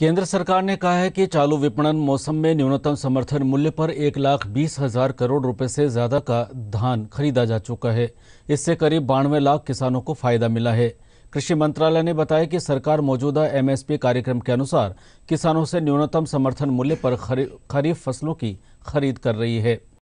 केंद्र सरकार ने कहा है कि चालू विपणन मौसम में न्यूनतम समर्थन मूल्य पर एक लाख बीस हजार करोड़ रुपए से ज्यादा का धान खरीदा जा चुका है इससे करीब बानवे लाख किसानों को फायदा मिला है कृषि मंत्रालय ने बताया कि सरकार मौजूदा एमएसपी कार्यक्रम के अनुसार किसानों से न्यूनतम समर्थन मूल्य पर खरीफ फसलों की खरीद कर रही है